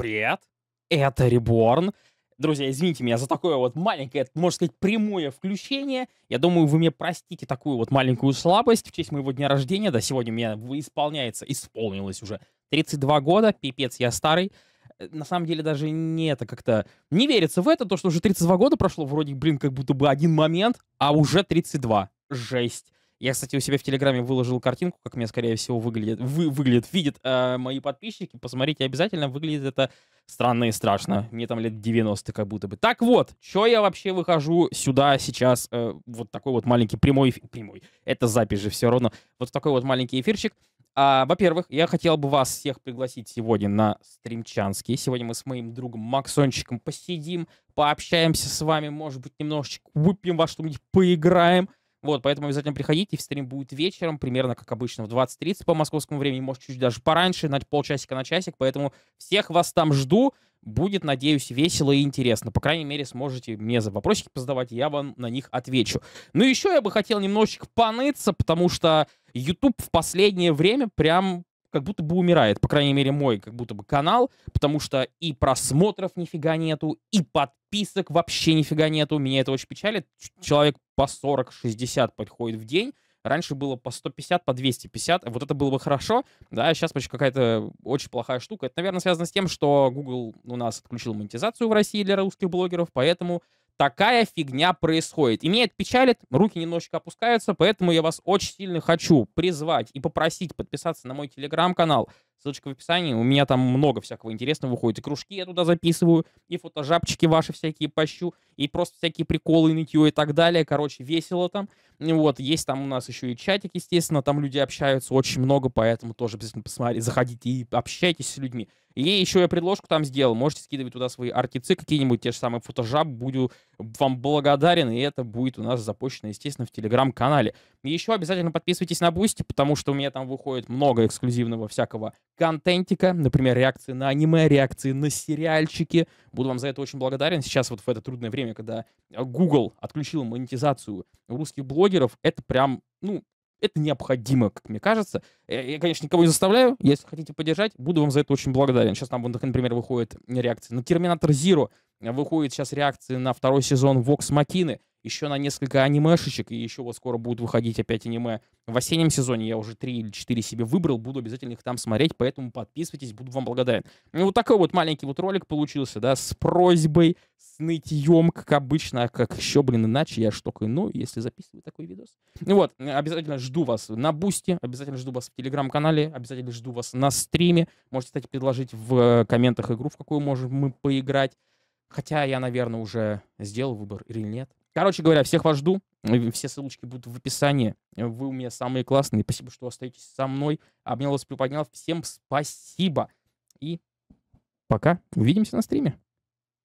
привет, это Реборн. Друзья, извините меня за такое вот маленькое, можно сказать, прямое включение. Я думаю, вы мне простите такую вот маленькую слабость в честь моего дня рождения. Да, сегодня у мне исполняется, исполнилось уже 32 года, пипец, я старый э, на самом деле даже не это как-то... Не верится в это, то, что уже 32 года прошло, вроде, блин, как будто бы один момент, а уже 32. Жесть. Я, кстати, у себя в Телеграме выложил картинку, как мне, скорее всего, выглядит, вы, выглядит, видят э, мои подписчики. Посмотрите обязательно, выглядит это странно и страшно. Мне там лет 90 как будто бы. Так вот, что я вообще выхожу сюда сейчас, э, вот такой вот маленький прямой, эфир, прямой, это запись же все равно, вот такой вот маленький эфирчик. А, во-первых, я хотел бы вас всех пригласить сегодня на стримчанский. Сегодня мы с моим другом Максончиком посидим, пообщаемся с вами, может быть, немножечко выпьем во что-нибудь, поиграем — вот, поэтому обязательно приходите. В стрим будет вечером, примерно как обычно, в 20.30 по московскому времени, может, чуть даже пораньше, на полчасика на часик. Поэтому всех вас там жду. Будет, надеюсь, весело и интересно. По крайней мере, сможете мне за вопросики позадавать, я вам на них отвечу. Ну, еще я бы хотел немножечко поныться, потому что YouTube в последнее время прям как будто бы умирает, по крайней мере, мой как будто бы канал, потому что и просмотров нифига нету, и подписок вообще нифига нету. Меня это очень печалит. Человек по 40-60 подходит в день. Раньше было по 150, по 250. Вот это было бы хорошо, да, сейчас а почти какая-то очень плохая штука. Это, наверное, связано с тем, что Google у нас отключил монетизацию в России для русских блогеров, поэтому такая фигня происходит. И меня это печалит, руки немножечко опускаются, поэтому я вас очень сильно хочу призвать и попросить подписаться на мой телеграм-канал, Ссылочка в описании. У меня там много всякого интересного выходит. И кружки я туда записываю, и фотожапчики ваши всякие пощу, и просто всякие приколы, нытье и так далее. Короче, весело там. Вот, есть там у нас еще и чатик, естественно, там люди общаются очень много, поэтому тоже обязательно посмотрите, заходите и общайтесь с людьми. И еще я предложку там сделал. Можете скидывать туда свои артицы какие-нибудь, те же самые фотожаб. Буду вам благодарен, и это будет у нас запущено, естественно, в Телеграм-канале. И еще обязательно подписывайтесь на Бусти, потому что у меня там выходит много эксклюзивного всякого контентика, например, реакции на аниме, реакции на сериальчики. Буду вам за это очень благодарен. Сейчас вот в это трудное время, когда э, Google отключил монетизацию русских блогеров, это прям, ну, это необходимо, как мне кажется. Э, я, конечно, никого не заставляю. Если хотите поддержать, буду вам за это очень благодарен. Сейчас там, например, выходит реакции на Терминатор Зиро, э, выходит сейчас реакции на второй сезон Вокс Макины, еще на несколько анимешечек, и еще вот скоро будут выходить опять аниме. В осеннем сезоне я уже три или четыре себе выбрал, буду обязательно их там смотреть, поэтому подписывайтесь, буду вам благодарен. Ну, вот такой вот маленький вот ролик получился, да, с просьбой нытьем, как обычно, а как еще, блин, иначе я что ну, если записываю такой видос. Ну вот, э, обязательно жду вас на Бусте, обязательно жду вас в Телеграм-канале, обязательно жду вас на стриме. Можете, кстати, предложить в э, комментах игру, в какую можем мы поиграть. Хотя я, наверное, уже сделал выбор или нет. Короче говоря, всех вас жду. Все ссылочки будут в описании. Вы у меня самые классные. Спасибо, что остаетесь со мной. Обнял вас, приподнял. Всем спасибо. И пока. Увидимся на стриме.